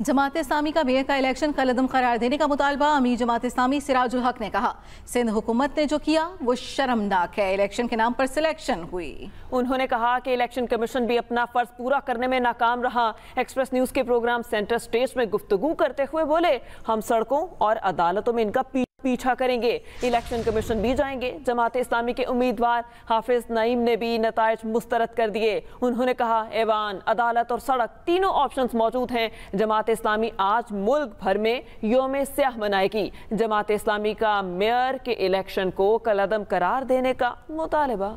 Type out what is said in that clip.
जमात इस्लामी का मेयर का इलेक्शन कलदम करार देने का मुतालबा अमीर जमात इस्लामी सिराजुल हक ने कहा सिंध हुकूमत ने जो किया वो शर्मनाक है इलेक्शन के नाम पर सिलेक्शन हुई उन्होंने कहा कि इलेक्शन कमीशन भी अपना फर्ज पूरा करने में नाकाम रहा एक्सप्रेस न्यूज के प्रोग्राम सेंटर स्टेज में गुफ्तगु करते हुए बोले हम सड़कों और अदालतों में इनका पीछा करेंगे इलेक्शन कमीशन भी जाएंगे जमात इस्लामी के उम्मीदवार हाफिज नईम ने भी नतज मुस्तरद कर दिए उन्होंने कहा ऐवान अदालत और सड़क तीनों ऑप्शंस मौजूद हैं जमात इस्लामी आज मुल्क भर में योम स्याह मनाएगी जमात इस्लामी का मेयर के इलेक्शन को कलदम करार देने का मुतालबा